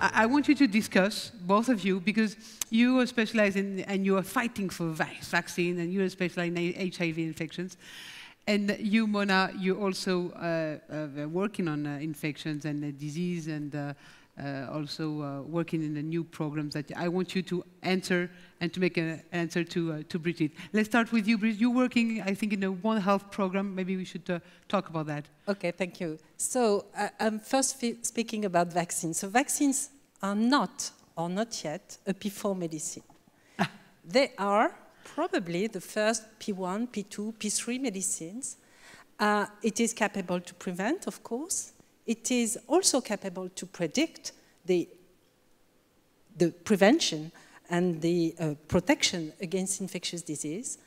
I, want you to discuss, both of you, because you are specialized in, and you are fighting for vaccine, and you are specialized in HIV infections. And you, Mona, you're also uh, uh, working on uh, infections and disease and uh, uh, also uh, working in the new programs that I want you to answer and to make an answer to, uh, to Brigitte. Let's start with you, Bridget. You're working, I think, in a One Health program. Maybe we should talk about that. Okay, thank you. So I'm first speaking about vaccines. So vaccines are not, or not yet, a P4 medicine. they are probably the first P1, P2, P3 medicines. Uh, it is capable to prevent, of course, it is also capable to predict the, the prevention and the uh, protection against infectious disease.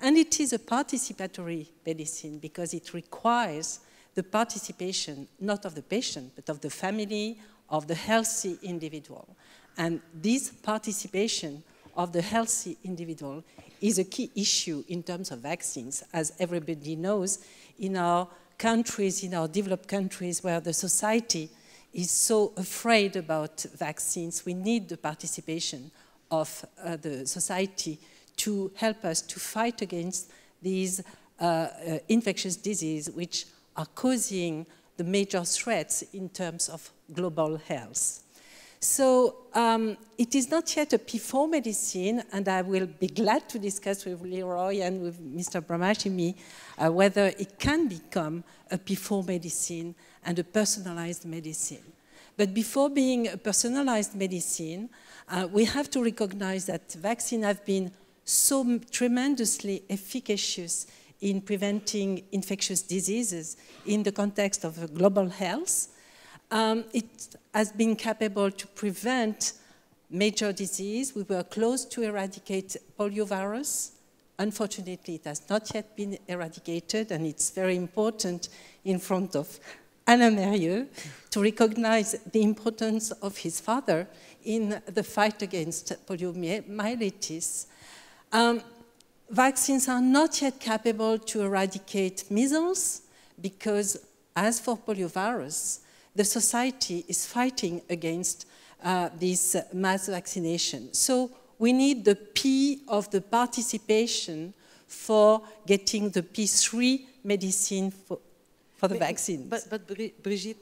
And it is a participatory medicine because it requires the participation not of the patient, but of the family, of the healthy individual. And this participation of the healthy individual is a key issue in terms of vaccines. As everybody knows, in our countries, in our developed countries, where the society is so afraid about vaccines, we need the participation of uh, the society to help us to fight against these uh, uh, infectious diseases which are causing the major threats in terms of global health. So um, it is not yet a P4 medicine, and I will be glad to discuss with Leroy and with Mr. Bramashimi uh, whether it can become a P4 medicine and a personalized medicine. But before being a personalized medicine, uh, we have to recognize that vaccines have been so tremendously efficacious in preventing infectious diseases in the context of global health um, it has been capable to prevent major disease. We were close to eradicate poliovirus. Unfortunately, it has not yet been eradicated, and it's very important in front of Anna Merieux to recognize the importance of his father in the fight against poliomyelitis. Um, vaccines are not yet capable to eradicate measles because, as for poliovirus, the society is fighting against uh, this uh, mass vaccination. So we need the P of the participation for getting the P3 medicine for, for the but, vaccines. But, but Brigitte,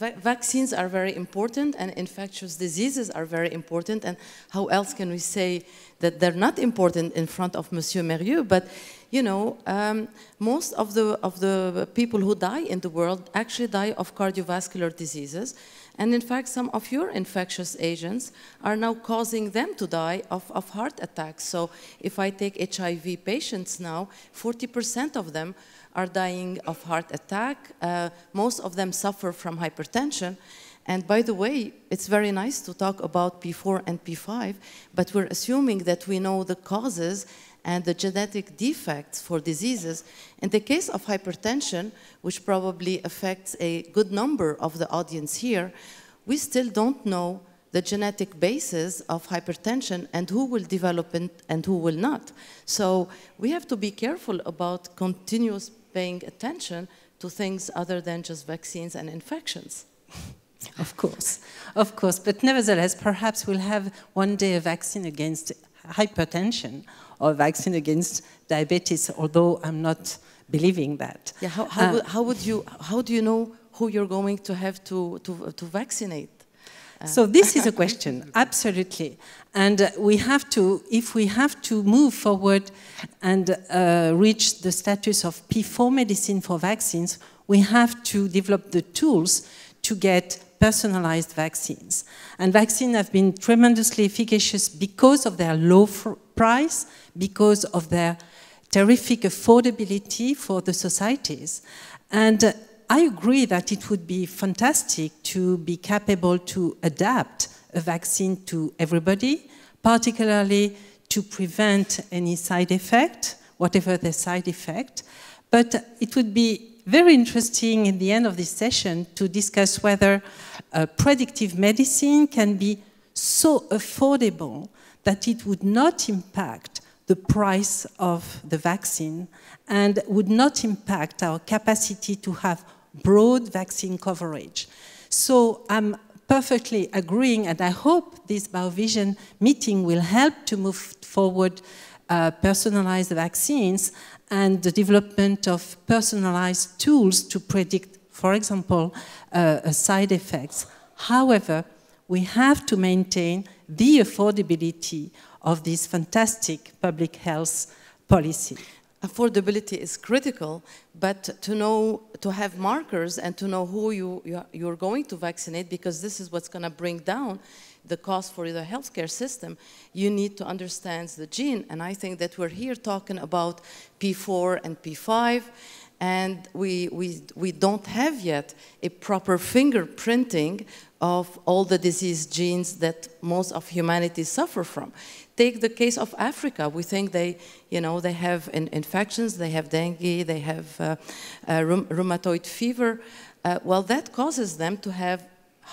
va vaccines are very important and infectious diseases are very important. And how else can we say that they're not important in front of Monsieur Merieux? But, you know, um, most of the, of the people who die in the world actually die of cardiovascular diseases. And in fact, some of your infectious agents are now causing them to die of, of heart attacks. So if I take HIV patients now, 40% of them are dying of heart attack. Uh, most of them suffer from hypertension. And by the way, it's very nice to talk about P4 and P5, but we're assuming that we know the causes and the genetic defects for diseases. In the case of hypertension, which probably affects a good number of the audience here, we still don't know the genetic basis of hypertension and who will develop it and who will not. So we have to be careful about continuous paying attention to things other than just vaccines and infections. of course, of course. But nevertheless, perhaps we'll have one day a vaccine against hypertension or a vaccine against diabetes, although I'm not believing that. Yeah, how, how, uh, how would you, how do you know who you're going to have to, to, to vaccinate? so this is a question, absolutely. And uh, we have to, if we have to move forward and uh, reach the status of P4 medicine for vaccines, we have to develop the tools to get personalized vaccines. And vaccines have been tremendously efficacious because of their low price, because of their terrific affordability for the societies. And uh, I agree that it would be fantastic to be capable to adapt a vaccine to everybody, particularly to prevent any side effect, whatever the side effect. But it would be very interesting in the end of this session to discuss whether uh, predictive medicine can be so affordable that it would not impact the price of the vaccine and would not impact our capacity to have broad vaccine coverage. So I'm perfectly agreeing, and I hope this BioVision meeting will help to move forward uh, personalized vaccines and the development of personalized tools to predict, for example, uh, uh side effects. However, we have to maintain the affordability of this fantastic public health policy affordability is critical, but to know, to have markers and to know who you, you're going to vaccinate, because this is what's going to bring down the cost for the healthcare system, you need to understand the gene. And I think that we're here talking about P4 and P5, and we, we, we don't have yet a proper fingerprinting of all the disease genes that most of humanity suffer from take the case of Africa. We think they, you know, they have in infections, they have dengue, they have uh, uh rheum rheumatoid fever. Uh, well, that causes them to have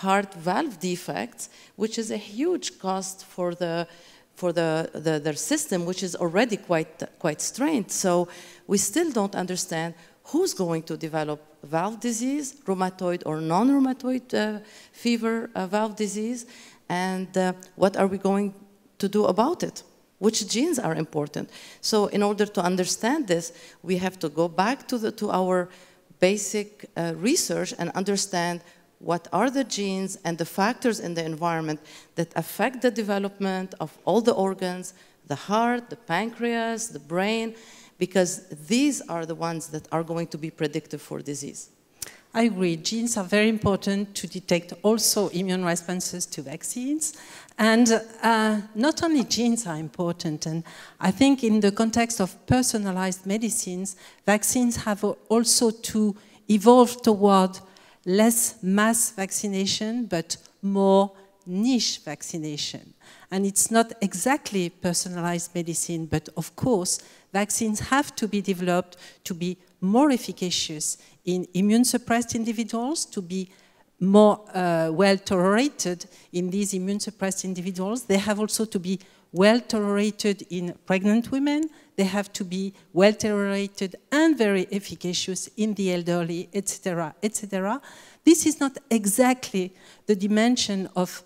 heart valve defects, which is a huge cost for the for the, the, their system, which is already quite quite strained. So we still don't understand who's going to develop valve disease, rheumatoid or non-rheumatoid uh, fever uh, valve disease, and uh, what are we going to do about it, which genes are important. So in order to understand this, we have to go back to, the, to our basic uh, research and understand what are the genes and the factors in the environment that affect the development of all the organs, the heart, the pancreas, the brain, because these are the ones that are going to be predictive for disease. I agree, genes are very important to detect also immune responses to vaccines. And uh, not only genes are important, and I think in the context of personalized medicines, vaccines have also to evolve toward less mass vaccination, but more niche vaccination. And it's not exactly personalized medicine, but of course, vaccines have to be developed to be more efficacious in immune suppressed individuals to be more uh, well tolerated in these immune suppressed individuals. They have also to be well tolerated in pregnant women. They have to be well tolerated and very efficacious in the elderly, etc., etc. This is not exactly the dimension of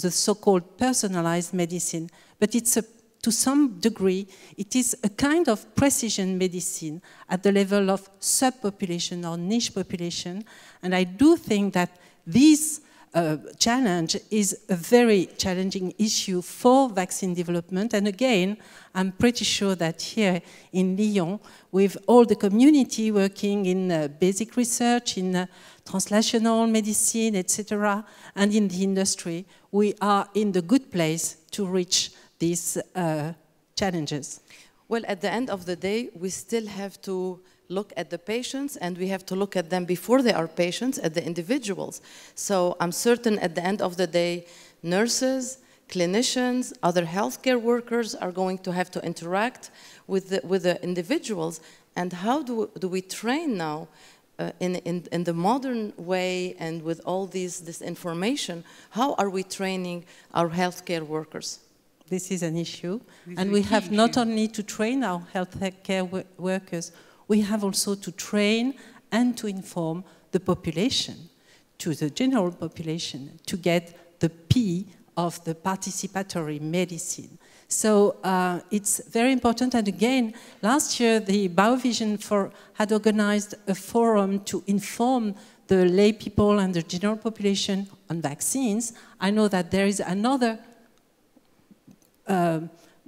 the so-called personalized medicine, but it's a to some degree, it is a kind of precision medicine at the level of subpopulation or niche population. And I do think that this uh, challenge is a very challenging issue for vaccine development. And again, I'm pretty sure that here in Lyon, with all the community working in uh, basic research, in uh, translational medicine, etc., and in the industry, we are in the good place to reach these uh, challenges? Well, at the end of the day, we still have to look at the patients and we have to look at them before they are patients, at the individuals. So I'm certain at the end of the day, nurses, clinicians, other healthcare workers are going to have to interact with the, with the individuals. And how do, do we train now uh, in, in, in the modern way and with all these, this information, how are we training our healthcare workers? this is an issue. This and we have issue. not only to train our health care workers, we have also to train and to inform the population, to the general population, to get the P of the participatory medicine. So uh, it's very important. And again, last year the BioVision for had organized a forum to inform the lay people and the general population on vaccines. I know that there is another uh,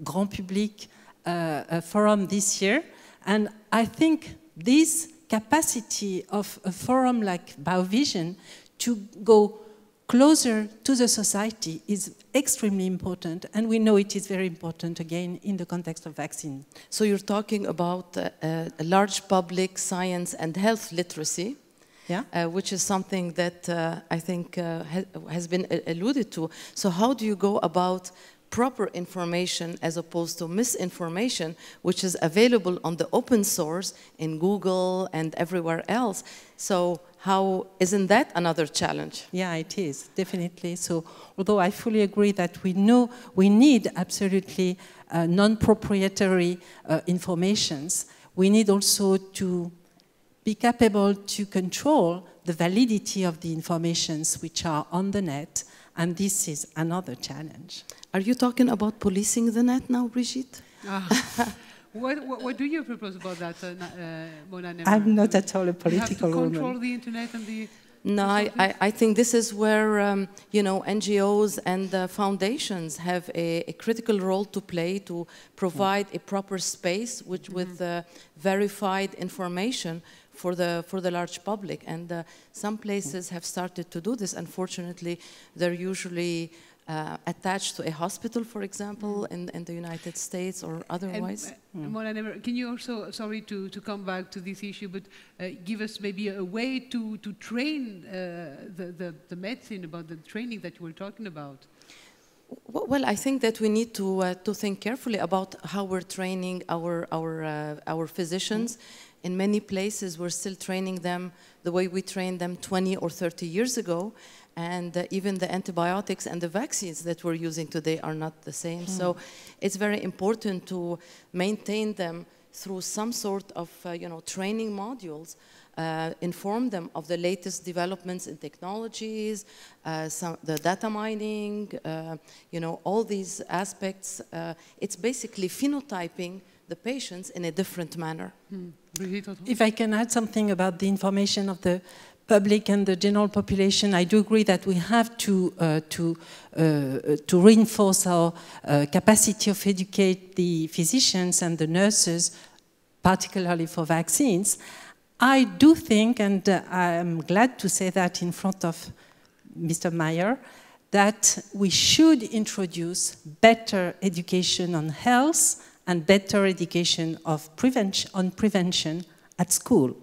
Grand Public uh, uh, forum this year. And I think this capacity of a forum like BioVision to go closer to the society is extremely important, and we know it is very important again in the context of vaccine. So you're talking about uh, a large public science and health literacy, yeah. Uh, which is something that uh, I think uh, ha has been uh, alluded to. So how do you go about proper information as opposed to misinformation, which is available on the open source in Google and everywhere else. So how isn't that another challenge? Yeah, it is definitely. So although I fully agree that we know we need absolutely uh, non-proprietary uh, informations, we need also to be capable to control the validity of the informations which are on the net and this is another challenge. Are you talking about policing the net now, Brigitte? Ah. What, what, what, do you propose about that, uh, uh, Mona? I'm not at all a political you have to control woman. the internet and the. No, I, I, I think this is where um, you know NGOs and uh, foundations have a, a, critical role to play to provide a proper space which mm-hmm. with uh, verified information for the, for the large public. And uh, some places have started to do this. Unfortunately, they're usually uh, attached to a hospital, for example, mm. in, in the United States or otherwise. And, uh, mm. can you also, sorry to, to come back to this issue, but uh, give us maybe a way to, to train uh, the, the, the medicine about the training that you were talking about? Well, I think that we need to uh, to think carefully about how we're training our our uh, our physicians. Mm in many places, we're still training them the way we trained them 20 or 30 years ago. And uh, even the antibiotics and the vaccines that we're using today are not the same. Mm. So hmm. it's very important to maintain them through some sort of uh, you know, training modules. Uh, inform them of the latest developments in technologies, uh, some, the data mining, uh, you know, all these aspects. Uh, it's basically phenotyping the patients in a different manner. Hmm. If I can add something about the information of the public and the general population, I do agree that we have to uh, to uh, to reinforce our uh, capacity of educate the physicians and the nurses, particularly for vaccines. I do think, and uh, I'm glad to say that in front of Mr. Meyer, that we should introduce better education on health and better education of prevention, on prevention at school.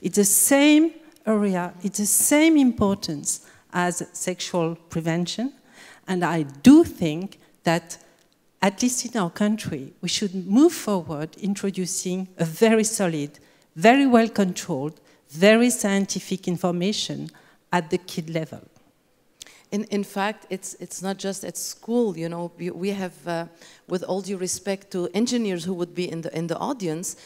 It's the same area, it's the same importance as sexual prevention. And I do think that, at least in our country, we should move forward introducing a very solid, very well controlled, very scientific information at the kid level in, in fact, it's, it's not just at school, you know, we have, uh, with all due respect to engineers who would be in the, in the audience,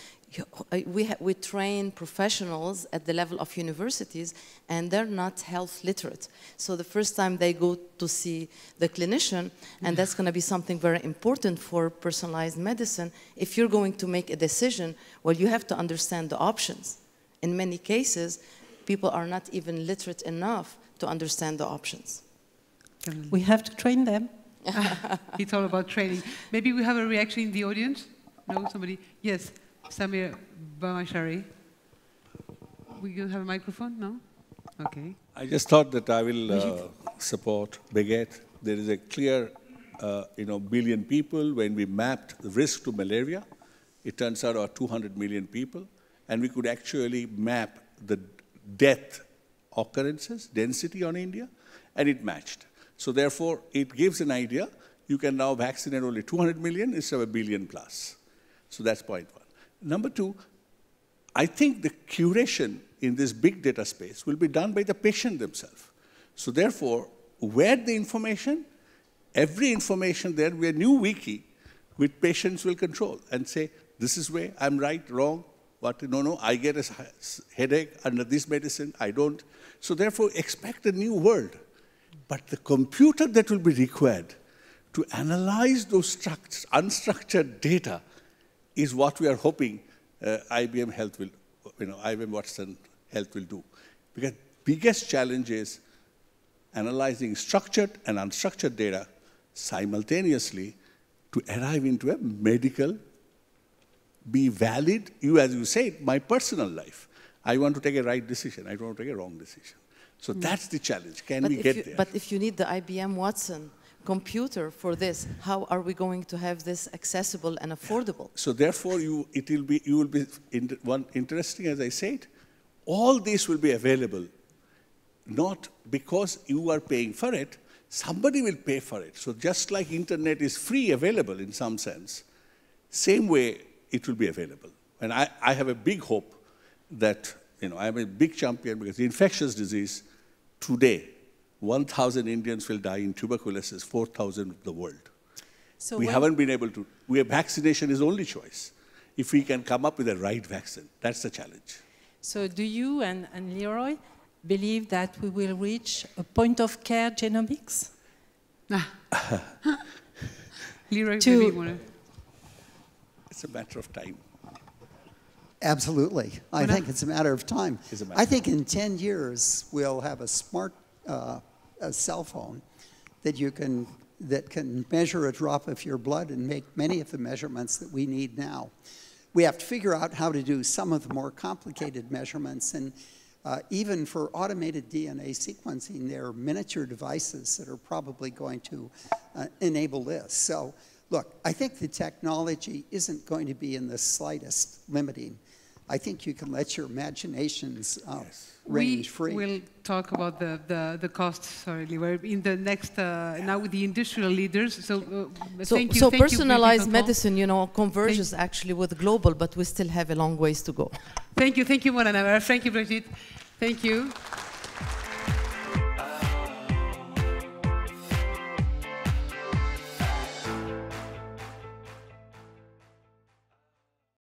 uh, we, we train professionals at the level of universities and they're not health literate. So the first time they go to see the clinician, and that's going to be something very important for personalized medicine, if you're going to make a decision, well, you have to understand the options. In many cases, people are not even literate enough to understand the options. We have to train them. it's all about training. Maybe we have a reaction in the audience? No, somebody? Yes, Samir Bamashari. We have a microphone, no? Okay. I just thought that I will uh, support Beget. There is a clear, uh, you know, billion people. When we mapped risk to malaria, it turns out are 200 million people. And we could actually map the death occurrences, density on India, and it matched. So therefore, it gives an idea. You can now vaccinate only 200 million instead of a billion plus. So that's point one. Number two, I think the curation in this big data space will be done by the patient themselves. So therefore, where the information, every information there, we a new wiki which patients will control and say, this is where I'm right, wrong, but no, no, I get a headache under this medicine, I don't. So therefore, expect a new world but the computer that will be required to analyze those unstructured data is what we are hoping uh, IBM Health will, you know, IBM Watson Health will do. Because biggest challenge is analyzing structured and unstructured data simultaneously to arrive into a medical, be valid, you as you said, my personal life. I want to take a right decision. I don't want to take a wrong decision. So mm. that's the challenge. Can but we get you, there? But if you need the IBM Watson computer for this, how are we going to have this accessible and affordable? So therefore, you it will be you will be in, one interesting as I said, all this will be available, not because you are paying for it. Somebody will pay for it. So just like internet is free available in some sense, same way it will be available. And I, I have a big hope that you know, I'm a big champion because infectious disease today, 1,000 Indians will die in tuberculosis, 4,000 of the world. So we haven't been able to. We have vaccination is only choice. If we can come up with the right vaccine, that's the challenge. So do you and, and Leroy believe that we will reach a point of care genomics? Ah. Leroy, to, it's a matter of time. Absolutely. I think it's a matter of time. Matter I think in 10 years, we'll have a smart uh, a cell phone that you can that can measure a drop of your blood and make many of the measurements that we need now. We have to figure out how to do some of the more complicated measurements and uh, even for automated DNA sequencing, there are miniature devices that are probably going to uh, enable this. So Look, I think the technology isn't going to be in the slightest limiting. I think you can let your imaginations uh, yes. range we free. We'll talk about the, the, the costs, sorry, in the next, uh, now with the industrial leaders. So, uh, so, you, so personalized you, medicine, you know, converges thank actually with global, but we still have a long ways to go. Thank you, thank you, Mona, Thank you, Brigitte. Thank you.